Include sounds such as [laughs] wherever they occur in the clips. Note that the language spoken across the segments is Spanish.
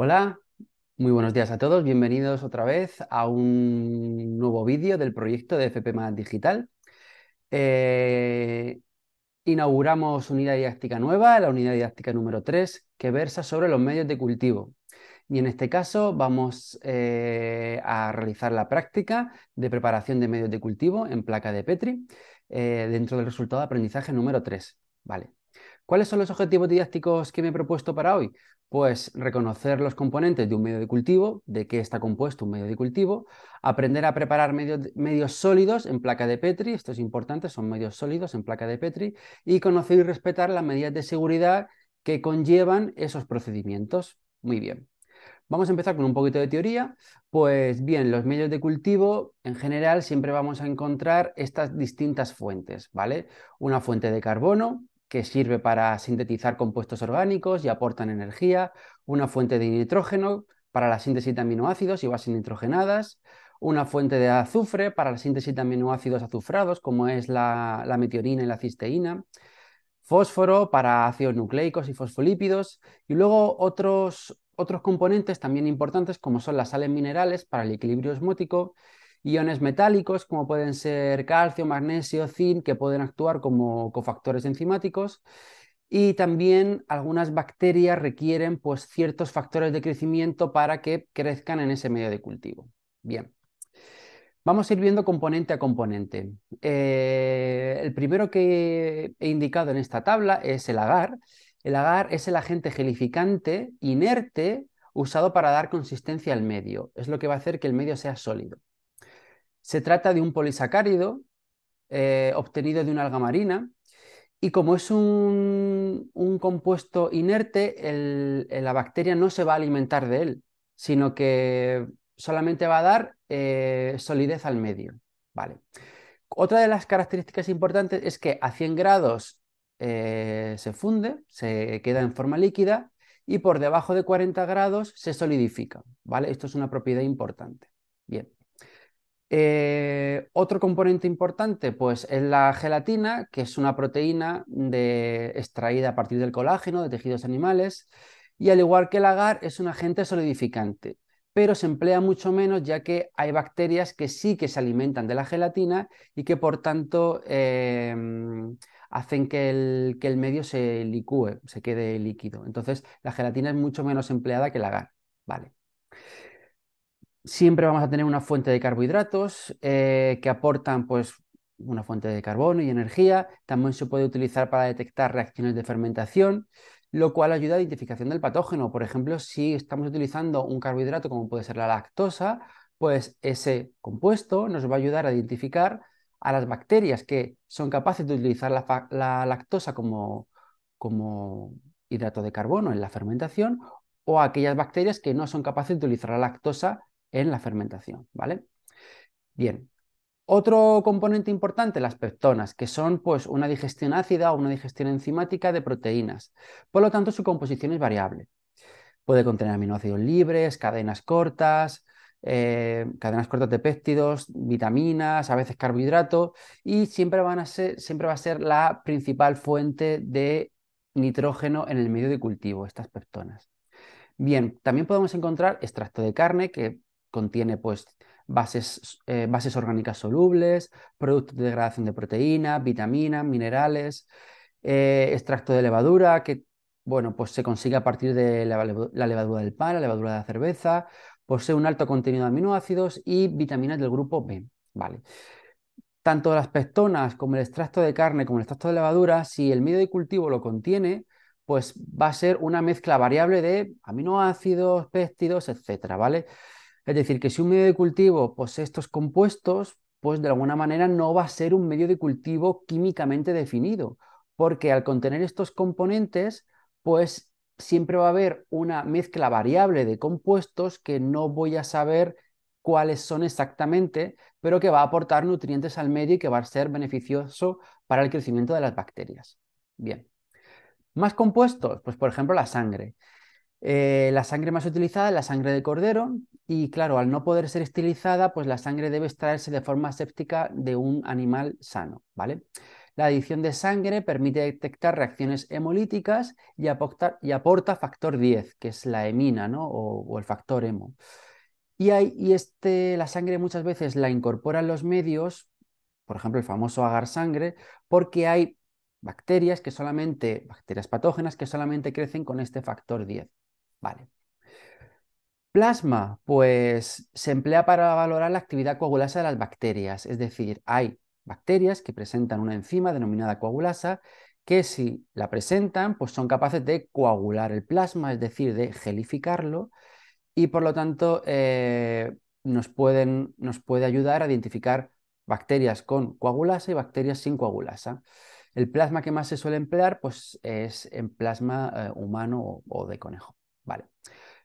Hola, muy buenos días a todos. Bienvenidos otra vez a un nuevo vídeo del proyecto de FP Más Digital. Eh, inauguramos unidad didáctica nueva, la unidad didáctica número 3, que versa sobre los medios de cultivo. Y en este caso vamos eh, a realizar la práctica de preparación de medios de cultivo en placa de Petri eh, dentro del resultado de aprendizaje número 3. Vale. ¿Cuáles son los objetivos didácticos que me he propuesto para hoy? Pues reconocer los componentes de un medio de cultivo, de qué está compuesto un medio de cultivo, aprender a preparar medios sólidos en placa de Petri, esto es importante, son medios sólidos en placa de Petri, y conocer y respetar las medidas de seguridad que conllevan esos procedimientos. Muy bien. Vamos a empezar con un poquito de teoría. Pues bien, los medios de cultivo en general siempre vamos a encontrar estas distintas fuentes, ¿vale? Una fuente de carbono, que sirve para sintetizar compuestos orgánicos y aportan energía, una fuente de nitrógeno para la síntesis de aminoácidos y bases nitrogenadas, una fuente de azufre para la síntesis de aminoácidos azufrados, como es la, meteorina metionina y la cisteína, fósforo para ácidos nucleicos y fosfolípidos, y luego otros, otros componentes también importantes como son las sales minerales para el equilibrio osmótico Iones metálicos, como pueden ser calcio, magnesio, zinc, que pueden actuar como cofactores enzimáticos. Y también algunas bacterias requieren pues, ciertos factores de crecimiento para que crezcan en ese medio de cultivo. Bien. Vamos a ir viendo componente a componente. Eh, el primero que he indicado en esta tabla es el agar. El agar es el agente gelificante inerte usado para dar consistencia al medio. Es lo que va a hacer que el medio sea sólido. Se trata de un polisacárido eh, obtenido de una alga marina y como es un, compuesto inerte, eh, la bacteria no se va a alimentar de él, sino que solamente va a dar eh, solidez al medio. Vale. Otra de las características importantes es que a 100 grados se funde, se queda en forma líquida y por debajo de 40 grados se solidifica. ¿vale? Esto es una propiedad importante. Bien. Eh, otro componente importante, pues es la gelatina, que es una proteína extraída a partir del colágeno de tejidos animales, y al igual que el agar, es un agente solidificante, pero se emplea mucho menos ya que hay bacterias que sí que se alimentan de la gelatina y que por tanto em, hacen que el, que el, medio se licúe, se quede líquido. Entonces, la gelatina es mucho menos empleada que el agar. Vale. Siempre vamos a tener una fuente de carbohidratos eh, que aportan pues, una fuente de carbono y energía. También se puede utilizar para detectar reacciones de fermentación, lo cual ayuda a la identificación del patógeno. Por ejemplo, si estamos utilizando un carbohidrato como puede ser la lactosa, pues ese compuesto nos va a ayudar a identificar a las bacterias que son capaces de utilizar la, lactosa como, como hidrato de carbono en la fermentación o aquellas bacterias que no son capaces de utilizar la lactosa en la fermentación, ¿vale? Bien. Otro componente importante, las peptonas, que son pues una digestión ácida o una digestión enzimática de proteínas. Por lo tanto, su composición es variable. Puede contener aminoácidos libres, cadenas cortas, eh, cadenas cortas de péptidos, vitaminas, a veces carbohidratos, y siempre, van a ser, siempre va a ser la principal fuente de nitrógeno en el medio de cultivo, estas peptonas. Bien, también podemos encontrar extracto de carne, que contiene pues, bases, eh, bases orgánicas solubles, productos de degradación de proteínas, vitaminas, minerales, eh, extracto de levadura, que bueno, pues se consigue a partir de la, levadura del pan, la levadura de la cerveza, posee un alto contenido de aminoácidos y vitaminas del grupo B. Vale. Tanto las pectonas como el extracto de carne como el extracto de levadura, si el medio de cultivo lo contiene, pues va a ser una mezcla variable de aminoácidos, péptidos, etcétera, ¿vale? Es decir, que si un medio de cultivo posee estos compuestos, pues de alguna manera no va a ser un medio de cultivo químicamente definido, porque al contener estos componentes, pues siempre va a haber una mezcla variable de compuestos que no voy a saber cuáles son exactamente, pero que va a aportar nutrientes al medio y que va a ser beneficioso para el crecimiento de las bacterias. Bien. Más compuestos, pues por ejemplo la sangre. Eh, la sangre más utilizada es la sangre de cordero y claro, al no poder ser estilizada, pues la sangre debe extraerse de forma séptica de un animal sano, ¿vale? La adición de sangre permite detectar reacciones hemolíticas y, aporta, factor 10, que es la hemina, ¿no? O, el factor hemo. Y, hay, y este, la sangre muchas veces la incorporan los medios, por ejemplo, el famoso agar sangre, porque hay bacterias que solamente, bacterias patógenas que solamente crecen con este factor 10. Vale. Plasma, pues se emplea para valorar la actividad coagulasa de las bacterias, es decir, hay bacterias que presentan una enzima denominada coagulasa que si la presentan, pues son capaces de coagular el plasma, es decir, de gelificarlo, y por lo tanto eh, nos, pueden, nos puede ayudar a identificar bacterias con coagulasa y bacterias sin coagulasa. El plasma que más se suele emplear pues, es en plasma eh, humano o de conejo. Vale.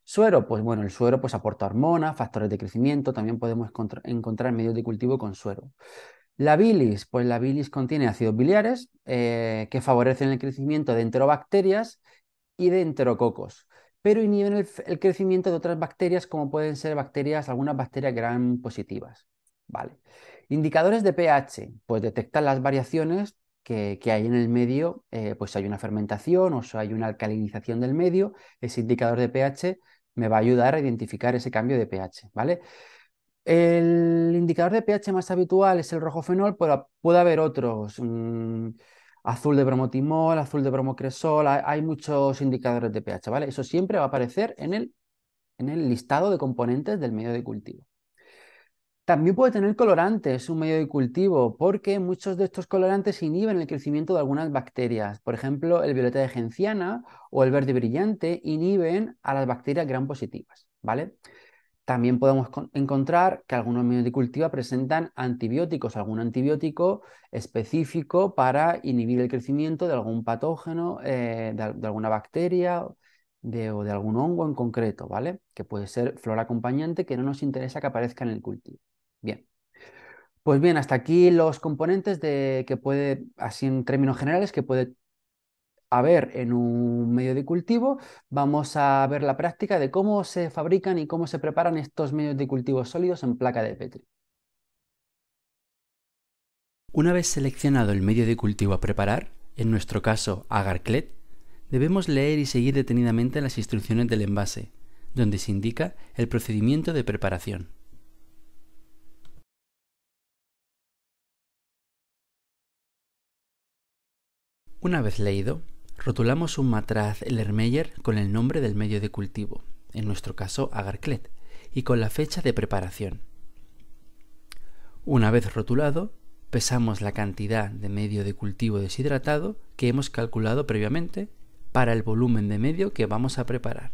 Suero, pues bueno, el suero pues aporta hormonas, factores de crecimiento, también podemos encontrar medios de cultivo con suero. La bilis, pues la bilis contiene ácidos biliares eh, que favorecen el crecimiento de enterobacterias y de enterococos, pero inhiben el, crecimiento de otras bacterias como pueden ser bacterias, algunas bacterias gran positivas. Vale. Indicadores de pH, pues detectan las variaciones que, hay en el medio, eh, pues hay una fermentación o hay una alcalinización del medio, ese indicador de pH me va a ayudar a identificar ese cambio de pH, ¿vale? El indicador de pH más habitual es el rojo fenol, pero puede haber otros, mm, azul de bromotimol, azul de bromocresol, hay, hay, muchos indicadores de pH, ¿vale? Eso siempre va a aparecer en el, en el listado de componentes del medio de cultivo. También puede tener colorantes un medio de cultivo, porque muchos de estos colorantes inhiben el crecimiento de algunas bacterias. Por ejemplo, el violeta de genciana o el verde brillante inhiben a las bacterias gran positivas, ¿vale? También podemos encontrar que algunos medios de cultivo presentan antibióticos, algún antibiótico específico para inhibir el crecimiento de algún patógeno, eh, de, alguna bacteria o de algún hongo en concreto, ¿vale? Que puede ser flora acompañante que no nos interesa que aparezca en el cultivo. Bien. Pues bien, hasta aquí los componentes de que puede, así en términos generales, que puede haber en un medio de cultivo. Vamos a ver la práctica de cómo se fabrican y cómo se preparan estos medios de cultivo sólidos en placa de Petri. Una vez seleccionado el medio de cultivo a preparar, en nuestro caso agarclet, debemos leer y seguir detenidamente las instrucciones del envase, donde se indica el procedimiento de preparación. Una vez leído, rotulamos un matraz Lermeyer con el nombre del medio de cultivo, en nuestro caso agarclet, y con la fecha de preparación. Una vez rotulado, pesamos la cantidad de medio de cultivo deshidratado que hemos calculado previamente para el volumen de medio que vamos a preparar.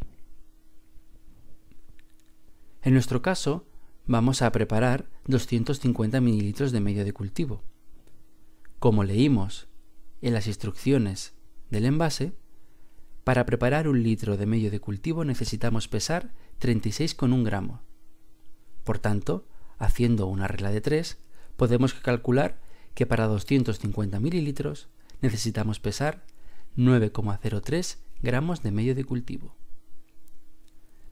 En nuestro caso, vamos a preparar 250 ml de medio de cultivo. Como leímos en las instrucciones del envase, para preparar un litro de medio de cultivo necesitamos pesar 36,1 gramo. Por tanto, haciendo una regla de 3, podemos calcular que para 250 mililitros necesitamos pesar 9,03 gramos de medio de cultivo.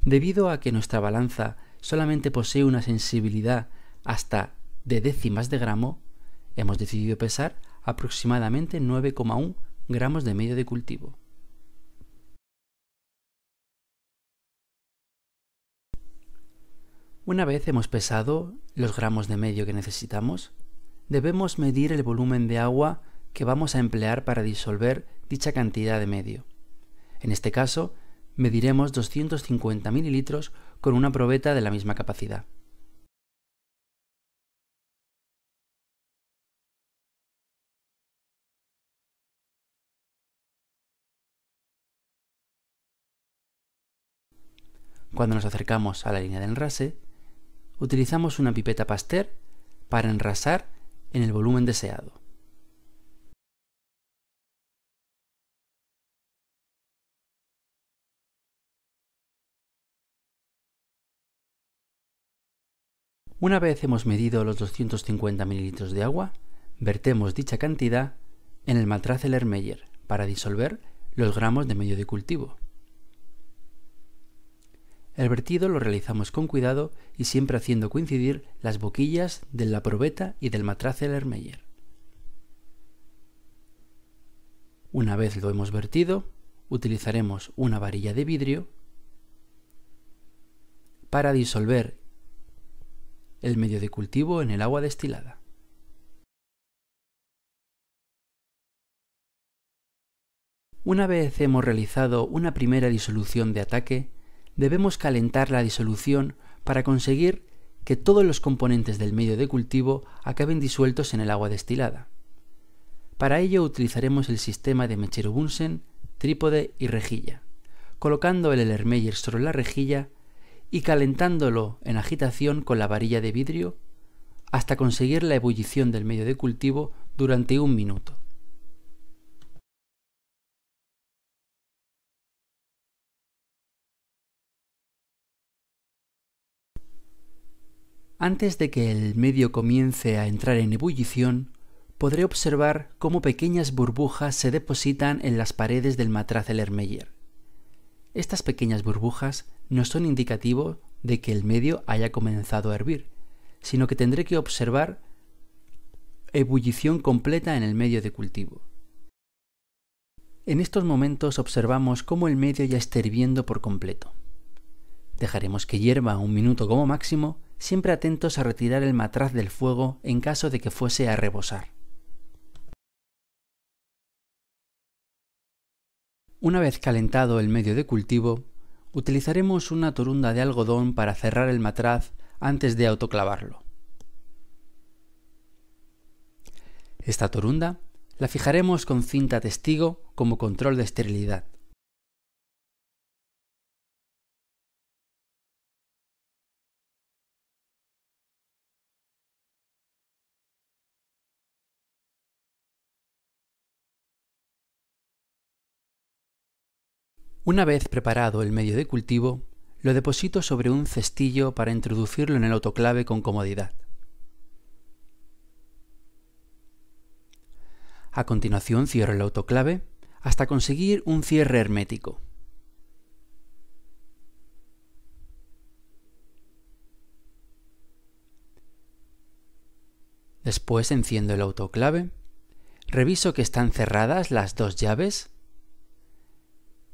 Debido a que nuestra balanza solamente posee una sensibilidad hasta de décimas de gramo, hemos decidido pesar aproximadamente 9,1 gramos de medio de cultivo. Una vez hemos pesado los gramos de medio que necesitamos, debemos medir el volumen de agua que vamos a emplear para disolver dicha cantidad de medio. En este caso, mediremos 250 mililitros con una probeta de la misma capacidad. Cuando nos acercamos a la línea de enrase, utilizamos una pipeta Pasteur para enrasar en el volumen deseado. Una vez hemos medido los 250 ml de agua, vertemos dicha cantidad en el matraz Erlenmeyer para disolver los gramos de medio de cultivo. El vertido lo realizamos con cuidado y siempre haciendo coincidir las boquillas de la probeta y del matrace Hermeyer. Una vez lo hemos vertido, utilizaremos una varilla de vidrio para disolver el medio de cultivo en el agua destilada. Una vez hemos realizado una primera disolución de ataque, debemos calentar la disolución para conseguir que todos los componentes del medio de cultivo acaben disueltos en el agua destilada. Para ello utilizaremos el sistema de mechero Bunsen, trípode y rejilla, colocando el Erlenmeyer sobre la rejilla y calentándolo en agitación con la varilla de vidrio hasta conseguir la ebullición del medio de cultivo durante un minuto. Antes de que el medio comience a entrar en ebullición, podré observar cómo pequeñas burbujas se depositan en las paredes del matraz Lermeyer. Estas pequeñas burbujas no son indicativo de que el medio haya comenzado a hervir, sino que tendré que observar ebullición completa en el medio de cultivo. En estos momentos observamos cómo el medio ya está hirviendo por completo. Dejaremos que hierva un minuto como máximo siempre atentos a retirar el matraz del fuego en caso de que fuese a rebosar. Una vez calentado el medio de cultivo, utilizaremos una torunda de algodón para cerrar el matraz antes de autoclavarlo. Esta torunda la fijaremos con cinta testigo como control de esterilidad. Una vez preparado el medio de cultivo, lo deposito sobre un cestillo para introducirlo en el autoclave con comodidad. A continuación cierro el autoclave hasta conseguir un cierre hermético. Después enciendo el autoclave, reviso que están cerradas las dos llaves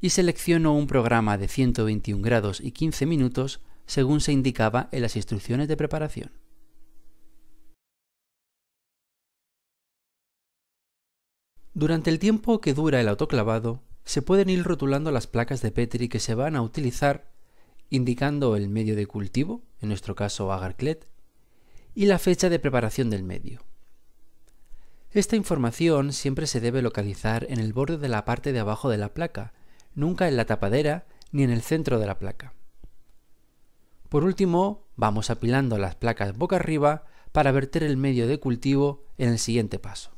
y seleccionó un programa de 121 grados y 15 minutos según se indicaba en las instrucciones de preparación. Durante el tiempo que dura el autoclavado, se pueden ir rotulando las placas de Petri que se van a utilizar, indicando el medio de cultivo, en nuestro caso agarclet, y la fecha de preparación del medio. Esta información siempre se debe localizar en el borde de la parte de abajo de la placa, nunca en la tapadera ni en el centro de la placa. Por último, vamos apilando las placas boca arriba para verter el medio de cultivo en el siguiente paso.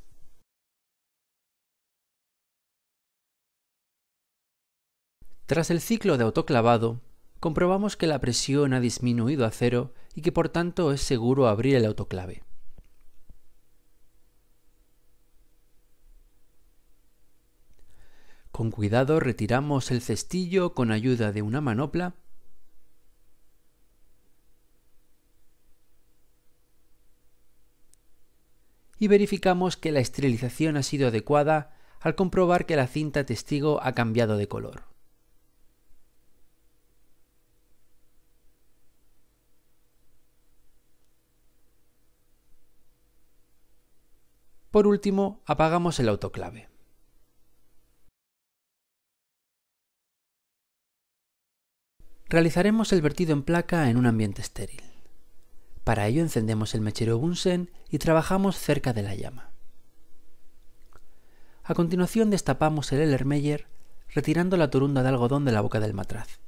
Tras el ciclo de autoclavado, comprobamos que la presión ha disminuido a cero y que por tanto es seguro abrir el autoclave. Con cuidado retiramos el cestillo con ayuda de una manopla y verificamos que la esterilización ha sido adecuada al comprobar que la cinta testigo ha cambiado de color. Por último, apagamos el autoclave. Realizaremos el vertido en placa en un ambiente estéril. Para ello encendemos el mechero Bunsen y trabajamos cerca de la llama. A continuación destapamos el Ellermeyer retirando la torunda de algodón de la boca del matraz.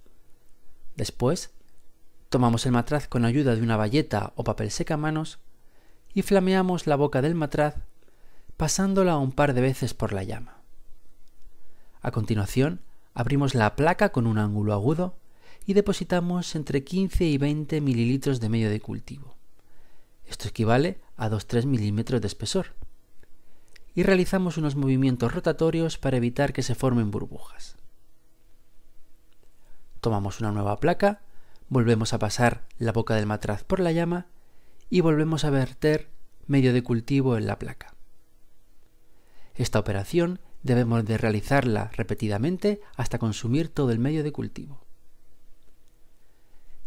Después, tomamos el matraz con ayuda de una bayeta o papel seca a manos y flameamos la boca del matraz pasándola un par de veces por la llama. A continuación, abrimos la placa con un ángulo agudo y depositamos entre 15 y 20 mililitros de medio de cultivo. Esto equivale a 2-3 milímetros de espesor. Y realizamos unos movimientos rotatorios para evitar que se formen burbujas. Tomamos una nueva placa, volvemos a pasar la boca del matraz por la llama y volvemos a verter medio de cultivo en la placa. Esta operación debemos de realizarla repetidamente hasta consumir todo el medio de cultivo.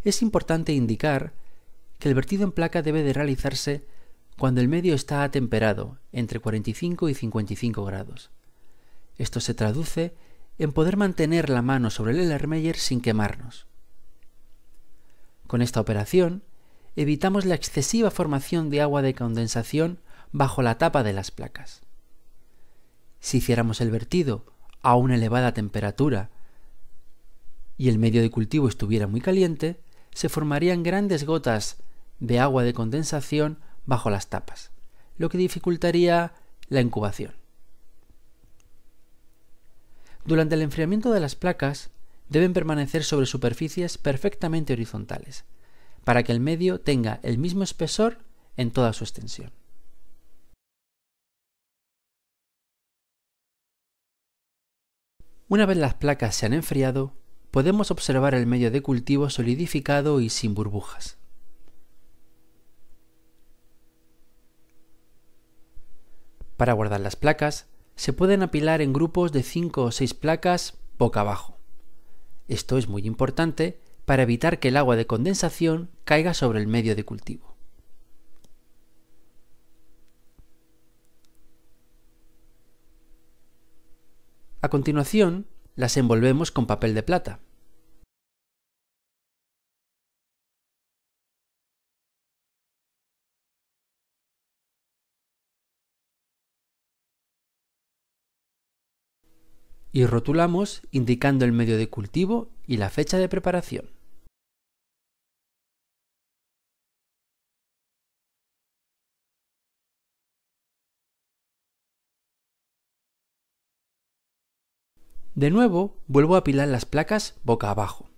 Es importante indicar que el vertido en placa debe de realizarse cuando el medio está atemperado, entre 45 y 55 grados. Esto se traduce en poder mantener la mano sobre el Erlenmeyer sin quemarnos. Con esta operación, evitamos la excesiva formación de agua de condensación bajo la tapa de las placas. Si hiciéramos el vertido a una elevada temperatura y el medio de cultivo estuviera muy caliente, se formarían grandes gotas de agua de condensación bajo las tapas, lo que dificultaría la incubación. Durante el enfriamiento de las placas deben permanecer sobre superficies perfectamente horizontales, para que el medio tenga el mismo espesor en toda su extensión. Una vez las placas se han enfriado, podemos observar el medio de cultivo solidificado y sin burbujas. Para guardar las placas, se pueden apilar en grupos de 5 o 6 placas boca abajo. Esto es muy importante para evitar que el agua de condensación caiga sobre el medio de cultivo. A continuación, las envolvemos con papel de plata. Y rotulamos indicando el medio de cultivo y la fecha de preparación. De nuevo, vuelvo a apilar las placas boca abajo,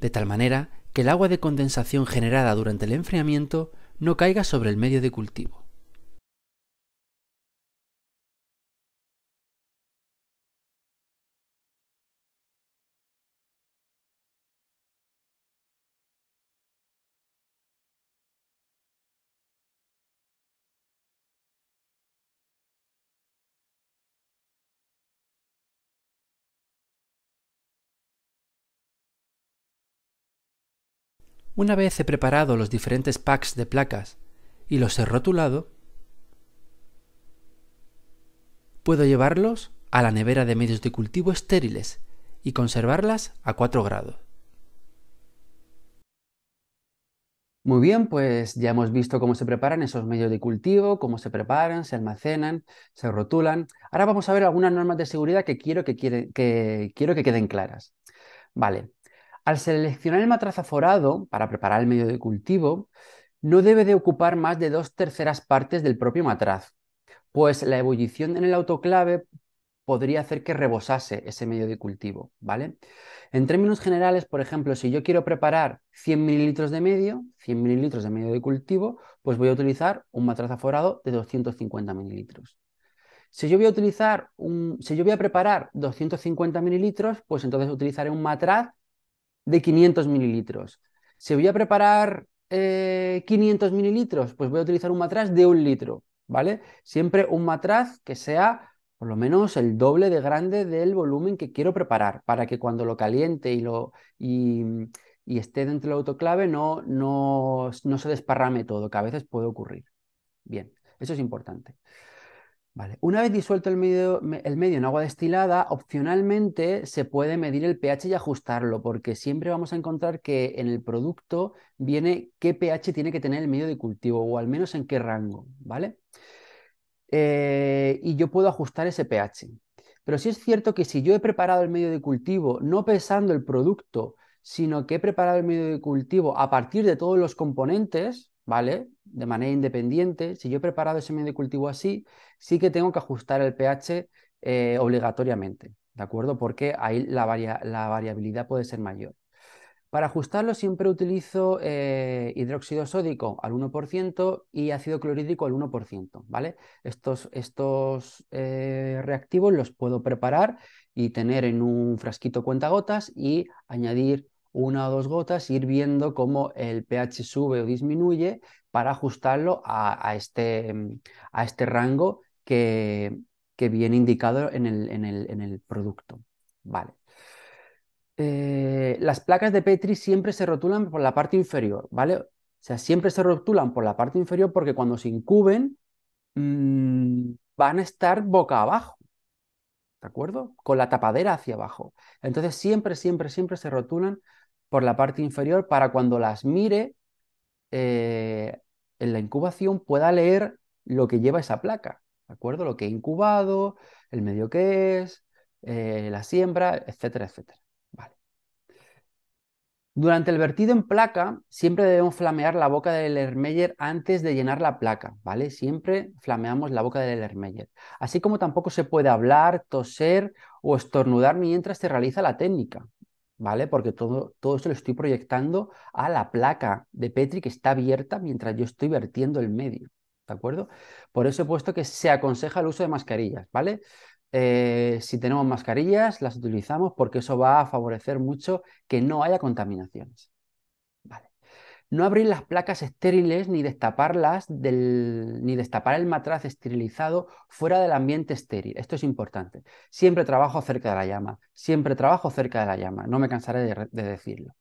de tal manera que el agua de condensación generada durante el enfriamiento no caiga sobre el medio de cultivo. Una vez he preparado los diferentes packs de placas y los he rotulado, puedo llevarlos a la nevera de medios de cultivo estériles y conservarlas a 4 grados. Muy bien, pues ya hemos visto cómo se preparan esos medios de cultivo, cómo se preparan, se almacenan, se rotulan. Ahora vamos a ver algunas normas de seguridad que quiero que, que, quiero que queden claras. Vale, al seleccionar el matraz aforado para preparar el medio de cultivo, no debe de ocupar más de dos terceras partes del propio matraz, pues la ebullición en el autoclave podría hacer que rebosase ese medio de cultivo, ¿vale? En términos generales, por ejemplo, si yo quiero preparar 100 mililitros de medio, 100 mililitros de medio de cultivo, pues voy a utilizar un matraz aforado de 250 mililitros. Si yo voy a utilizar un, si yo voy a preparar 250 mililitros, pues entonces utilizaré un matraz de 500 mililitros. Si voy a preparar 500 eh, mililitros, pues voy a utilizar un matraz de un litro, ¿vale? Siempre un matraz que sea por lo menos el doble de grande del volumen que quiero preparar, para que cuando lo caliente y, lo, y, esté dentro del autoclave no, no, no se desparrame todo, que a veces puede ocurrir. Bien, eso es importante. Una vez disuelto el medio, el medio en agua destilada, opcionalmente se puede medir el pH y ajustarlo, porque siempre vamos a encontrar que en el producto viene qué pH tiene que tener el medio de cultivo, o al menos en qué rango, ¿vale? Eh, y yo puedo ajustar ese pH. Pero sí es cierto que si yo he preparado el medio de cultivo no pesando el producto, sino que he preparado el medio de cultivo a partir de todos los componentes, ¿vale? De manera independiente, si yo he preparado ese medio de cultivo así, sí que tengo que ajustar el pH eh, obligatoriamente, ¿de acuerdo? Porque ahí la, variabilidad puede ser mayor. Para ajustarlo siempre utilizo eh, hidróxido sódico al 1% y ácido clorhídrico al 1%, ¿vale? Estos, eh, reactivos los puedo preparar y tener en un frasquito gotas y añadir una o dos gotas, ir viendo cómo el pH sube o disminuye para ajustarlo a, este, mm, a este, rango que, que viene indicado en el, en el, producto. Vale. Eh, las placas de Petri siempre se rotulan por la parte inferior, ¿vale? O sea, siempre se rotulan por la parte inferior porque cuando se incuben mm, van a estar boca abajo. ¿De acuerdo? Con la tapadera hacia abajo. Entonces siempre, siempre, siempre se rotulan por la parte inferior para cuando las mire eh, en la incubación pueda leer lo que lleva esa placa, ¿de acuerdo? Lo que he incubado, el medio que es, eh, la siembra, etcétera, etcétera. Vale. Durante el vertido en placa, siempre debemos flamear la boca del Hermeyer antes de llenar la placa, ¿vale? Siempre flameamos la boca del Hermeyer. Así como tampoco se puede hablar, toser o estornudar mientras se realiza la técnica, ¿vale? Porque todo, todo esto lo estoy proyectando a la placa de Petri que está abierta mientras yo estoy vertiendo el medio, ¿de acuerdo? Por eso he puesto que se aconseja el uso de mascarillas, ¿vale? Eh, si tenemos mascarillas, las utilizamos porque eso va a favorecer mucho que no haya contaminaciones. No abrir las placas estériles ni destaparlas ni destapar el matraz esterilizado fuera del ambiente estéril. Esto es importante. Siempre trabajo cerca de la llama. Siempre trabajo cerca de la llama. No me cansaré de, de decirlo.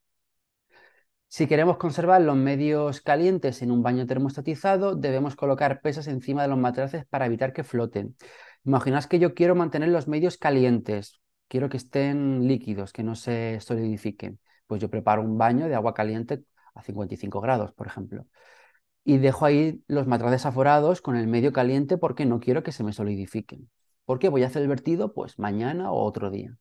Si queremos conservar los medios calientes en un baño termostatizado, debemos colocar pesas encima de los matraces para evitar que floten. Imaginaos que yo quiero mantener los medios calientes, quiero que estén líquidos, que no se solidifiquen. Pues yo preparo un baño de agua caliente a 55 grados, por ejemplo. Y dejo ahí los matraces aforados con el medio caliente porque no quiero que se me solidifiquen. ¿Por qué? Voy a hacer el vertido pues mañana o otro día.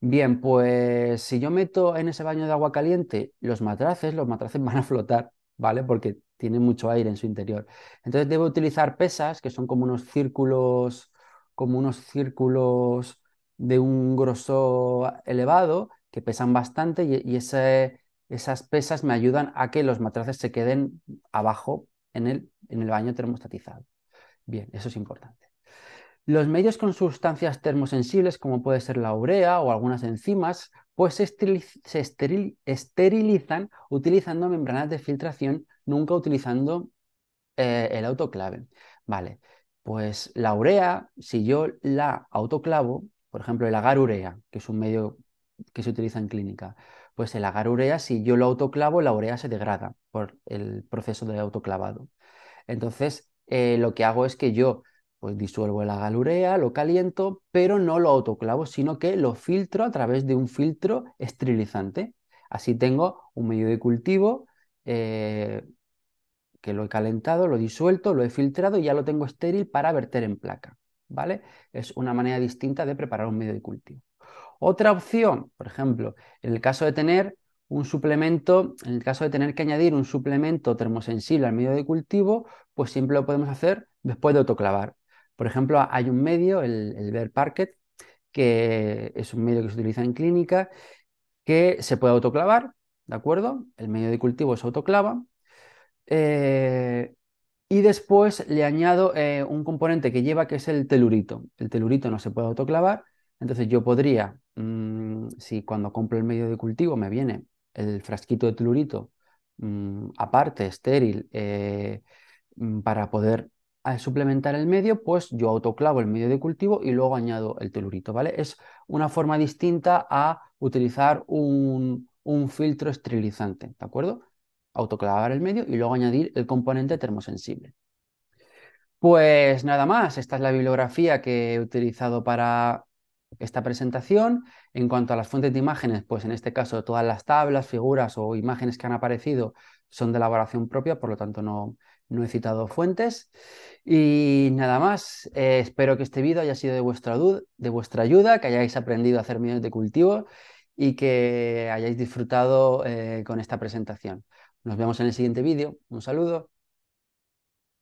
Bien, pues si yo meto en ese baño de agua caliente los matraces, los matraces [laughs] van a flotar, ¿vale? Porque tiene mucho aire en su interior. Entonces debo utilizar pesas, que son como unos círculos, como unos círculos de un grosor elevado, que pesan bastante y ese, esas pesas me ayudan a que los matraces se queden abajo en el, baño termostatizado. Bien, eso es importante. Los medios con sustancias termosensibles, como puede ser la urea o algunas enzimas, pues se, esterilizan utilizando membranas de filtración, nunca utilizando eh, el autoclave. Vale, pues la urea, si yo la autoclavo, por ejemplo, el agar urea, que es un medio que se utiliza en clínica, pues el agar si yo lo autoclavo, la urea se degrada por el proceso de autoclavado. Entonces, eh, lo que hago es que yo pues disuelvo el agar lo caliento, pero no lo autoclavo, sino que lo filtro a través de un filtro esterilizante. Así tengo un medio de cultivo eh, que lo he calentado, lo he disuelto, lo he filtrado y ya lo tengo estéril para verter en placa. ¿Vale? Es una manera distinta de preparar un medio de cultivo. Otra opción, por ejemplo, en el caso de tener un suplemento, en el caso de tener que añadir un suplemento termosensible al medio de cultivo, pues siempre lo podemos hacer después de autoclavar. Por ejemplo, hay un medio, el, el Bear Parket, que es un medio que se utiliza en clínica, que se puede autoclavar, ¿de acuerdo? El medio de cultivo se autoclava. Eh, y después le añado eh, un componente que lleva que es el telurito. El telurito no se puede autoclavar, entonces yo podría Mm, si cuando compro el medio de cultivo me viene el frasquito de telurito mm, aparte, estéril, eh, mm, para poder eh, suplementar el medio, pues yo autoclavo el medio de cultivo y luego añado el telurito, ¿vale? Es una forma distinta a utilizar un, un filtro esterilizante, ¿de acuerdo? Autoclavar el medio y luego añadir el componente termosensible. Pues nada más, esta es la bibliografía que he utilizado para esta presentación. En cuanto a las fuentes de imágenes, pues en este caso todas las tablas, figuras o imágenes que han aparecido son de elaboración propia, por lo tanto no, no he citado fuentes. Y nada más, eh, espero que este vídeo haya sido de vuestra, de vuestra ayuda, que hayáis aprendido a hacer millones de cultivo y que hayáis disfrutado eh, con esta presentación. Nos vemos en el siguiente vídeo. Un saludo.